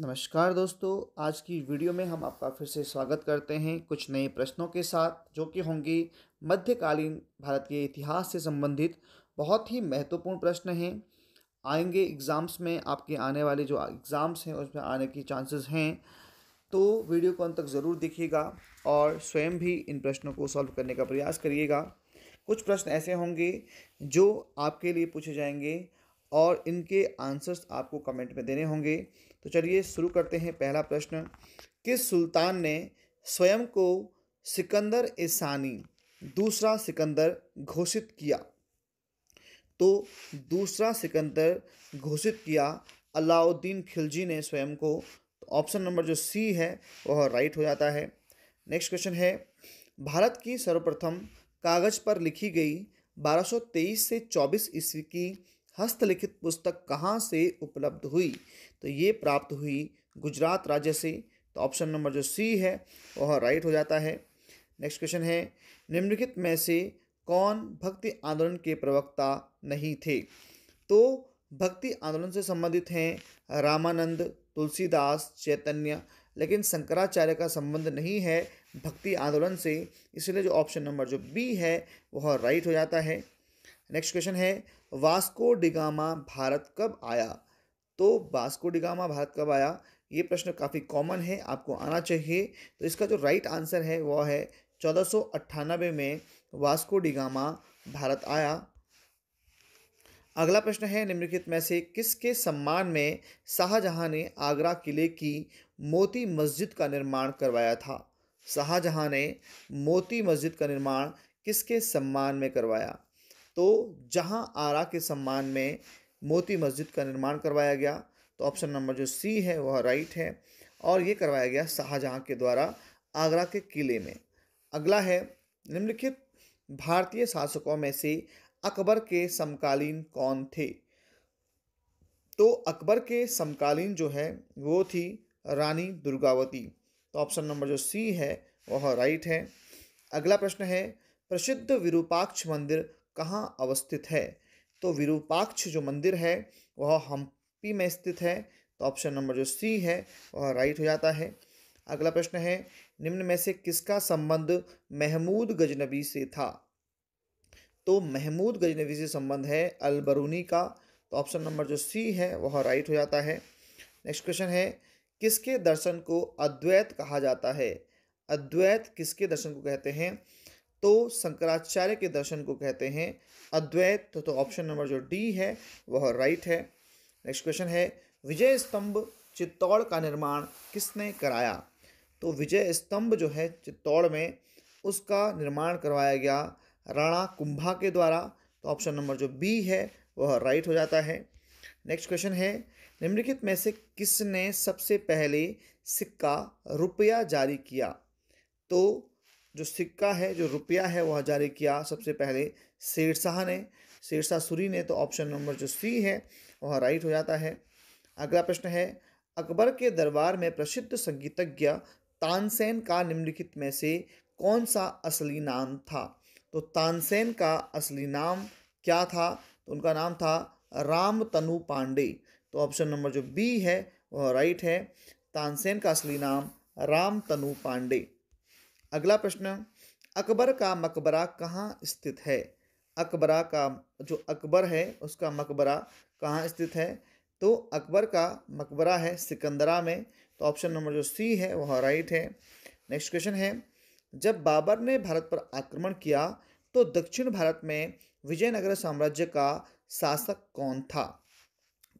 नमस्कार दोस्तों आज की वीडियो में हम आपका फिर से स्वागत करते हैं कुछ नए प्रश्नों के साथ जो कि होंगे मध्यकालीन भारत के इतिहास से संबंधित बहुत ही महत्वपूर्ण प्रश्न हैं आएंगे एग्ज़ाम्स में आपके आने वाले जो एग्ज़ाम्स हैं उसमें आने की चांसेस हैं तो वीडियो को अंत तक ज़रूर देखिएगा और स्वयं भी इन प्रश्नों को सॉल्व करने का प्रयास करिएगा कुछ प्रश्न ऐसे होंगे जो आपके लिए पूछे जाएंगे और इनके आंसर्स आपको कमेंट में देने होंगे तो चलिए शुरू करते हैं पहला प्रश्न किस सुल्तान ने स्वयं को सिकंदर ईसानी दूसरा सिकंदर घोषित किया तो दूसरा सिकंदर घोषित किया अलाउद्दीन खिलजी ने स्वयं को तो ऑप्शन नंबर जो सी है वह राइट हो जाता है नेक्स्ट क्वेश्चन है भारत की सर्वप्रथम कागज़ पर लिखी गई 1223 से 24 ईस्वी की हस्तलिखित पुस्तक कहाँ से उपलब्ध हुई तो ये प्राप्त हुई गुजरात राज्य से तो ऑप्शन नंबर जो सी है वह राइट हो जाता है नेक्स्ट क्वेश्चन है निम्नलिखित में से कौन भक्ति आंदोलन के प्रवक्ता नहीं थे तो भक्ति आंदोलन से संबंधित हैं रामानंद तुलसीदास चैतन्य लेकिन शंकराचार्य का संबंध नहीं है भक्ति आंदोलन से इसलिए जो ऑप्शन नंबर जो बी है वह राइट हो जाता है नेक्स्ट क्वेश्चन है वास्को डिगामा भारत कब आया तो वास्को डिगामा भारत कब आया ये प्रश्न काफ़ी कॉमन है आपको आना चाहिए तो इसका जो राइट आंसर है वह है चौदह में वास्को डिगामा भारत आया अगला प्रश्न है निम्नलिखित में से किसके सम्मान में शाहजहां ने आगरा किले की मोती मस्जिद का निर्माण करवाया था शाहजहां ने मोती मस्जिद का निर्माण किसके सम्मान में करवाया तो जहां आरा के सम्मान में मोती मस्जिद का निर्माण करवाया गया तो ऑप्शन नंबर जो सी है वह राइट है और ये करवाया गया शाहजहाँ के द्वारा आगरा के किले में अगला है निम्नलिखित भारतीय शासकों में से अकबर के समकालीन कौन थे तो अकबर के समकालीन जो है वो थी रानी दुर्गावती तो ऑप्शन नंबर जो सी है वह राइट है अगला प्रश्न है प्रसिद्ध विरूपाक्ष मंदिर कहाँ अवस्थित है तो विरूपाक्ष जो मंदिर है वह हम्पी में स्थित है तो ऑप्शन नंबर जो सी है वह राइट हो जाता है अगला प्रश्न है निम्न में से किसका संबंध महमूद गजनबी से था तो महमूद गजनबी से संबंध है अलबरूनी का तो ऑप्शन नंबर जो सी है वह राइट हो जाता है नेक्स्ट क्वेश्चन है किसके दर्शन को अद्वैत कहा जाता है अद्वैत किसके दर्शन को कहते हैं तो शंकराचार्य के दर्शन को कहते हैं अद्वैत तो, तो ऑप्शन नंबर जो डी है वह राइट है नेक्स्ट क्वेश्चन है विजय स्तंभ चित्तौड़ का निर्माण किसने कराया तो विजय स्तंभ जो है चित्तौड़ में उसका निर्माण करवाया गया राणा कुंभा के द्वारा तो ऑप्शन नंबर जो बी है वह राइट हो जाता है नेक्स्ट क्वेश्चन है निम्नलिखित में से किसने सबसे पहले सिक्का रुपया जारी किया तो जो सिक्का है जो रुपया है वह जारी किया सबसे पहले शेरशाह ने शेरशाह सूरी ने तो ऑप्शन नंबर जो सी है वह राइट हो जाता है अगला प्रश्न है अकबर के दरबार में प्रसिद्ध संगीतज्ञ तानसेन का निम्नलिखित में से कौन सा असली नाम था तो तानसेन का असली नाम क्या था तो उनका नाम था राम तनु पांडे तो ऑप्शन नंबर जो बी है वह राइट है तानसेन का असली नाम राम तनु पांडे अगला प्रश्न अकबर का मकबरा कहाँ स्थित है अकबरा का जो अकबर है उसका मकबरा कहाँ स्थित है तो अकबर का मकबरा है सिकंदरा में तो ऑप्शन नंबर जो सी है वह राइट है नेक्स्ट क्वेश्चन है जब बाबर ने भारत पर आक्रमण किया तो दक्षिण भारत में विजयनगर साम्राज्य का शासक कौन था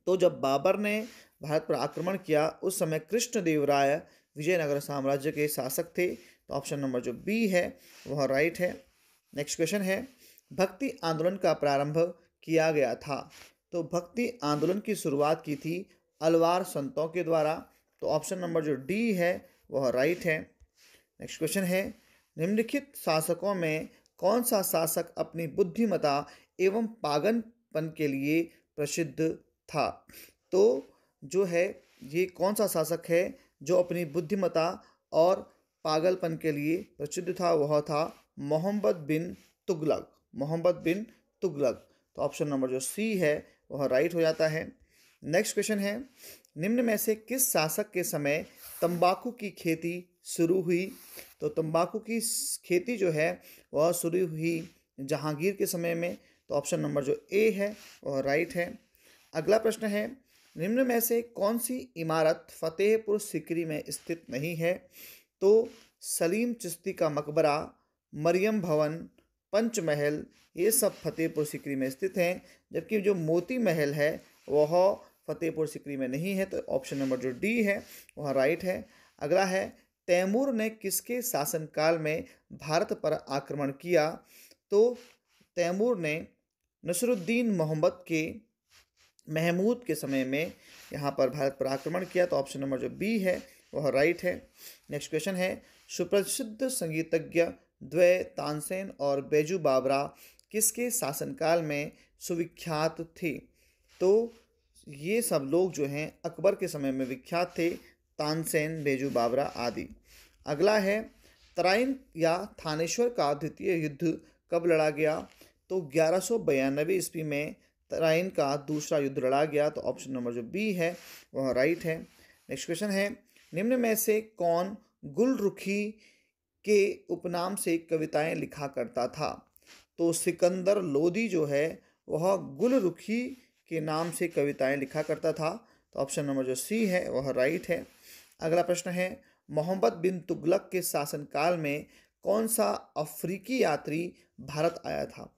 तो जब बाबर ने भारत पर आक्रमण किया उस समय कृष्णदेव राय विजयनगर साम्राज्य के शासक थे तो ऑप्शन नंबर जो बी है वह राइट है नेक्स्ट क्वेश्चन है भक्ति आंदोलन का प्रारंभ किया गया था तो भक्ति आंदोलन की शुरुआत की थी अलवार संतों के द्वारा तो ऑप्शन नंबर जो डी है वह राइट है नेक्स्ट क्वेश्चन है निम्नलिखित शासकों में कौन सा शासक अपनी बुद्धिमता एवं पागनपन के लिए प्रसिद्ध था तो जो है ये कौन सा शासक है जो अपनी बुद्धिमता और पागलपन के लिए प्रसिद्ध था वह था मोहम्मद बिन तुगलक मोहम्मद बिन तुगलक तो ऑप्शन नंबर जो सी है वह राइट हो जाता है नेक्स्ट क्वेश्चन है निम्न में से किस शासक के समय तंबाकू की खेती शुरू हुई तो तंबाकू की खेती जो है वह शुरू हुई जहांगीर के समय में तो ऑप्शन नंबर जो ए है वह राइट है अगला प्रश्न है निम्न में से कौन सी इमारत फतेहपुर सिकरी में स्थित नहीं है तो सलीम चिश्ती का मकबरा मरियम भवन पंचमहल ये सब फतेहपुर सिकरी में स्थित हैं जबकि जो मोती महल है वह फतेहपुर सिकरी में नहीं है तो ऑप्शन नंबर जो डी है वह राइट है अगला है तैमूर ने किसके शासनकाल में भारत पर आक्रमण किया तो तैमूर ने नसरुद्दीन मोहम्मद के महमूद के समय में यहाँ पर भारत पर आक्रमण किया तो ऑप्शन नंबर जो बी है वह राइट है नेक्स्ट क्वेश्चन है सुप्रसिद्ध संगीतज्ञ द्वय तानसेन और बेजू बाबरा किसके शासनकाल में सुविख्यात थे तो ये सब लोग जो हैं अकबर के समय में विख्यात थे तानसेन बेजू बाबरा आदि अगला है तराइन या थानेश्वर का द्वितीय युद्ध कब लड़ा गया तो ग्यारह सौ बयानबे ईस्वी में तराइन का दूसरा युद्ध लड़ा गया तो ऑप्शन नंबर जो बी है वह राइट है नेक्स्ट क्वेश्चन है निम्न में से कौन गुलरुखी के उपनाम से कविताएं लिखा करता था तो सिकंदर लोदी जो है वह गुलरुखी के नाम से कविताएं लिखा करता था तो ऑप्शन नंबर जो सी है वह राइट है अगला प्रश्न है मोहम्मद बिन तुगलक के शासनकाल में कौन सा अफ्रीकी यात्री भारत आया था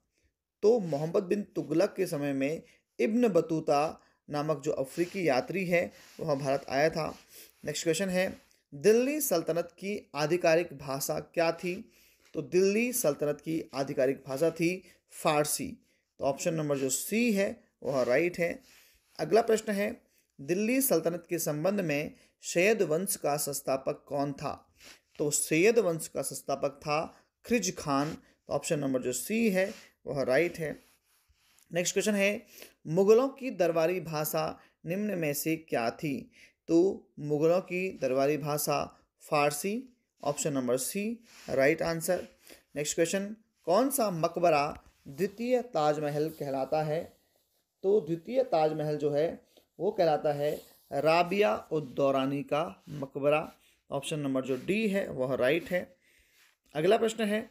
तो मोहम्मद बिन तुगलक के समय में इब्न बतूता नामक जो अफ्रीकी यात्री है वह भारत आया था नेक्स्ट क्वेश्चन है दिल्ली सल्तनत की आधिकारिक भाषा क्या थी तो दिल्ली सल्तनत की आधिकारिक भाषा थी फारसी तो ऑप्शन नंबर जो सी है वह राइट है अगला प्रश्न है दिल्ली सल्तनत के संबंध में सैयद वंश का संस्थापक कौन था तो सैयद वंश का संस्थापक था खिज खान तो ऑप्शन नंबर जो सी है वह राइट है नेक्स्ट क्वेश्चन है मुगलों की दरबारी भाषा निम्न में से क्या थी तो मुगलों की दरबारी भाषा फारसी option number C right answer next question कौन सा मकबरा द्वितीय ताजमहल कहलाता है तो द्वितीय ताजमहल जो है वो कहलाता है राबिया उद्दौरानी का मकबरा ऑप्शन नंबर जो डी है वह राइट है अगला प्रश्न है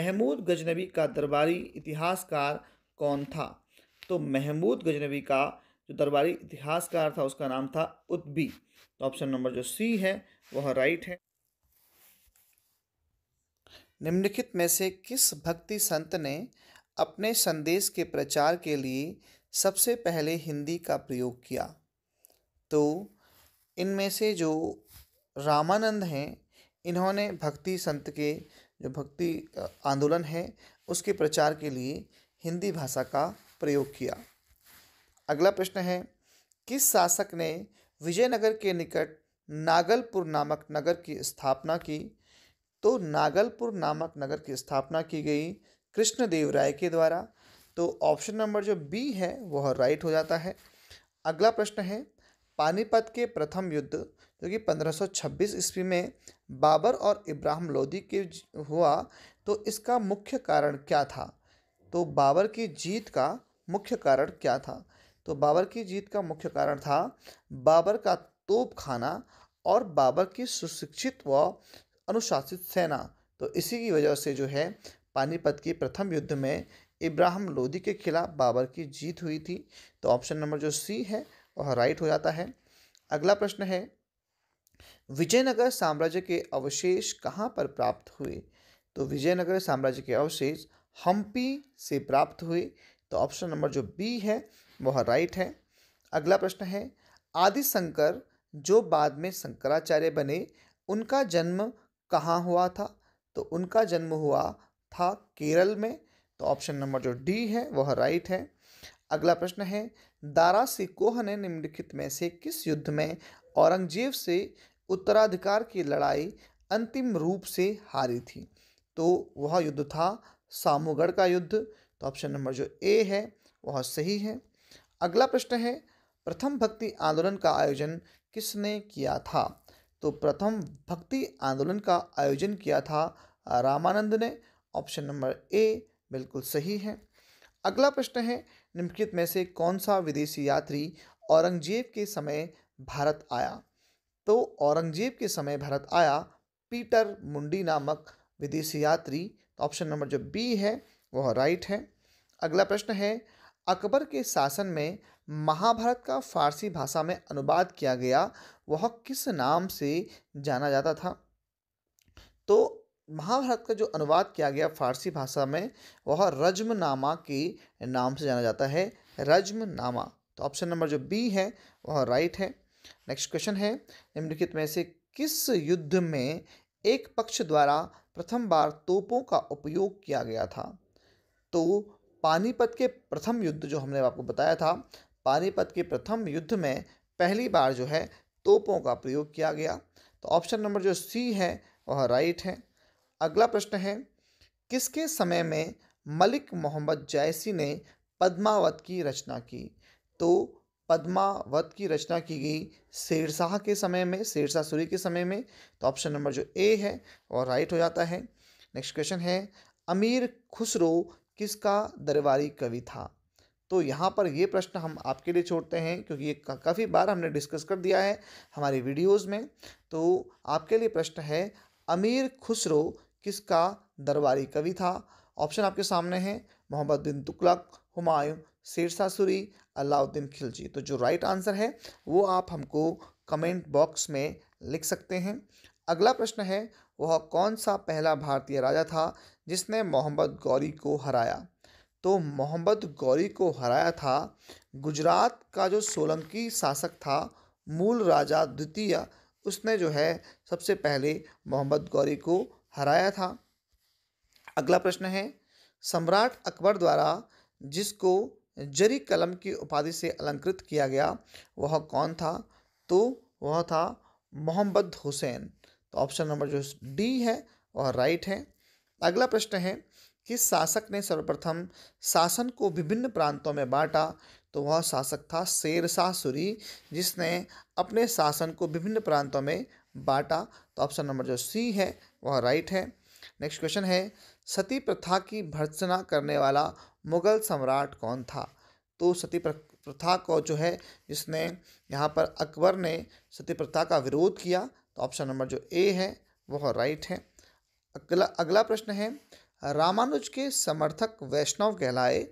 महमूद गजनबी का दरबारी इतिहासकार कौन था तो महमूद गजनबी का जो दरबारी इतिहासकार था उसका नाम था उत्बी तो ऑप्शन नंबर जो सी है वह राइट है निम्नलिखित में से किस भक्ति संत ने अपने संदेश के प्रचार के लिए सबसे पहले हिंदी का प्रयोग किया तो इनमें से जो रामानंद हैं इन्होंने भक्ति संत के जो भक्ति आंदोलन है उसके प्रचार के लिए हिंदी भाषा का प्रयोग किया अगला प्रश्न है किस शासक ने विजयनगर के निकट नागलपुर नामक नगर की स्थापना की तो नागलपुर नामक नगर की स्थापना की गई कृष्णदेव राय के द्वारा तो ऑप्शन नंबर जो बी है वह राइट हो जाता है अगला प्रश्न है पानीपत के प्रथम युद्ध जो कि 1526 ईस्वी में बाबर और इब्राहिम लोदी के हुआ तो इसका मुख्य कारण क्या था तो बाबर की जीत का मुख्य कारण क्या था तो बाबर की जीत का मुख्य कारण था बाबर का तोप खाना और बाबर की सुशिक्षित व अनुशासित सेना तो इसी की वजह से जो है पानीपत के प्रथम युद्ध में इब्राहिम लोदी के खिलाफ बाबर की जीत हुई थी तो ऑप्शन नंबर जो सी है वह राइट हो जाता है अगला प्रश्न है विजयनगर साम्राज्य के अवशेष कहाँ पर प्राप्त हुए तो विजयनगर साम्राज्य के अवशेष हम्पी से प्राप्त हुए तो ऑप्शन नंबर जो बी है वह राइट है अगला प्रश्न है आदि शंकर जो बाद में शंकराचार्य बने उनका जन्म कहाँ हुआ था तो उनका जन्म हुआ था केरल में तो ऑप्शन नंबर जो डी है वह राइट है अगला प्रश्न है दारा सिकोह ने निम्नलिखित में से किस युद्ध में औरंगजेब से उत्तराधिकार की लड़ाई अंतिम रूप से हारी थी तो वह युद्ध था सामूगढ़ का युद्ध तो ऑप्शन नंबर जो ए है वह सही है अगला प्रश्न है प्रथम भक्ति आंदोलन का आयोजन किसने किया था तो प्रथम भक्ति आंदोलन का आयोजन किया था रामानंद ने ऑप्शन नंबर ए बिल्कुल सही है अगला प्रश्न है निम्नलिखित में से कौन सा विदेशी यात्री औरंगजेब के समय भारत आया तो औरंगजेब के समय भारत आया पीटर मुंडी नामक विदेशी यात्री तो ऑप्शन नंबर जो बी है वह राइट है अगला प्रश्न है अकबर के शासन में महाभारत का फारसी भाषा में अनुवाद किया गया वह किस नाम से जाना जाता था तो महाभारत का जो अनुवाद किया गया फारसी भाषा में वह रजमनामा के नाम से जाना जाता है रजमनामा तो ऑप्शन नंबर जो बी है वह राइट है नेक्स्ट क्वेश्चन है निम्नलिखित में से किस युद्ध में एक पक्ष द्वारा प्रथम बार तोपों का उपयोग किया गया था तो पानीपत के प्रथम युद्ध जो हमने आपको बताया था पानीपत के प्रथम युद्ध में पहली बार जो है तोपों का प्रयोग किया गया तो ऑप्शन नंबर जो सी है वह राइट है अगला प्रश्न है किसके समय में मलिक मोहम्मद जैसी ने पद्मावत की रचना की तो पद्मावत की रचना की गई शेरशाह के समय में शेरशाह सूरी के समय में तो ऑप्शन नंबर जो ए है वह राइट हो जाता है नेक्स्ट क्वेश्चन है अमीर खुसरो किसका दरबारी कवि था तो यहाँ पर ये प्रश्न हम आपके लिए छोड़ते हैं क्योंकि ये काफ़ी बार हमने डिस्कस कर दिया है हमारी वीडियोस में तो आपके लिए प्रश्न है अमीर खुसरो किसका दरबारी कवि था ऑप्शन आपके सामने है मोहम्मद बिन तुगलक हुमायूं शेरशाह सूरी अलाउद्दीन खिलजी तो जो राइट आंसर है वो आप हमको कमेंट बॉक्स में लिख सकते हैं अगला प्रश्न है वह कौन सा पहला भारतीय राजा था जिसने मोहम्मद गौरी को हराया तो मोहम्मद गौरी को हराया था गुजरात का जो सोलंकी शासक था मूल राजा द्वितीय उसने जो है सबसे पहले मोहम्मद गौरी को हराया था अगला प्रश्न है सम्राट अकबर द्वारा जिसको जरी कलम की उपाधि से अलंकृत किया गया वह कौन था तो वह था मोहम्मद हुसैन तो ऑप्शन नंबर जो डी है वह राइट है अगला प्रश्न है कि शासक ने सर्वप्रथम शासन को विभिन्न प्रांतों में बांटा तो वह शासक था शेरशाह सूरी जिसने अपने शासन को विभिन्न प्रांतों में बांटा तो ऑप्शन नंबर जो सी है वह राइट है नेक्स्ट क्वेश्चन है सती प्रथा की भर्सना करने वाला मुगल सम्राट कौन था तो सती प्रथा को जो है जिसने यहाँ पर अकबर ने सती प्रथा का विरोध किया तो ऑप्शन नंबर जो ए है वह राइट है अगला अगला प्रश्न है रामानुज के समर्थक वैष्णव कहलाए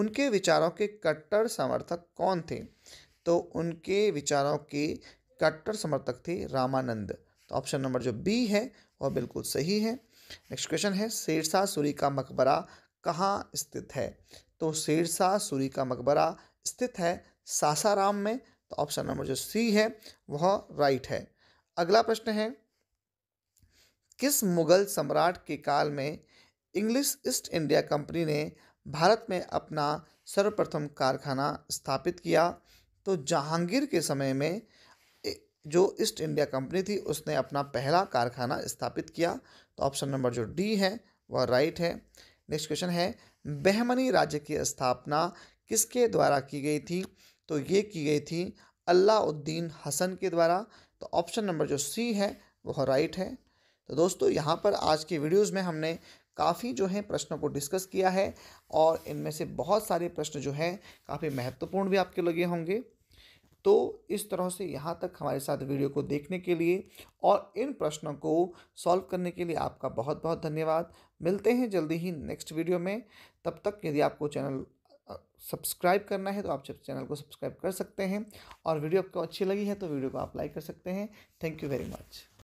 उनके विचारों के कट्टर समर्थक कौन थे तो उनके विचारों के कट्टर समर्थक थे रामानंद तो ऑप्शन नंबर जो बी है वह बिल्कुल सही है नेक्स्ट क्वेश्चन है शेरशाह सूरी का मकबरा कहाँ स्थित है तो शेरशाह सूरी का मकबरा स्थित है सासाराम में तो ऑप्शन नंबर जो सी है वह राइट है अगला प्रश्न है किस मुग़ल सम्राट के काल में इंग्लिश ईस्ट इंडिया कंपनी ने भारत में अपना सर्वप्रथम कारखाना स्थापित किया तो जहांगीर के समय में जो ईस्ट इंडिया कंपनी थी उसने अपना पहला कारखाना स्थापित किया तो ऑप्शन नंबर जो डी है वह राइट है नेक्स्ट क्वेश्चन है बहमनी राज्य की स्थापना किसके द्वारा की गई थी तो ये की गई थी अलाउद्दीन हसन के द्वारा तो ऑप्शन नंबर जो सी है वह राइट है तो दोस्तों यहाँ पर आज के वीडियोज़ में हमने काफ़ी जो है प्रश्नों को डिस्कस किया है और इनमें से बहुत सारे प्रश्न जो हैं काफ़ी महत्वपूर्ण भी आपके लगे होंगे तो इस तरह से यहाँ तक हमारे साथ वीडियो को देखने के लिए और इन प्रश्नों को सॉल्व करने के लिए आपका बहुत बहुत धन्यवाद मिलते हैं जल्दी ही नेक्स्ट वीडियो में तब तक यदि आपको चैनल सब्सक्राइब करना है तो आप चैनल को सब्सक्राइब कर सकते हैं और वीडियो आपको अच्छी लगी है तो वीडियो को आप लाइक कर सकते हैं थैंक यू वेरी मच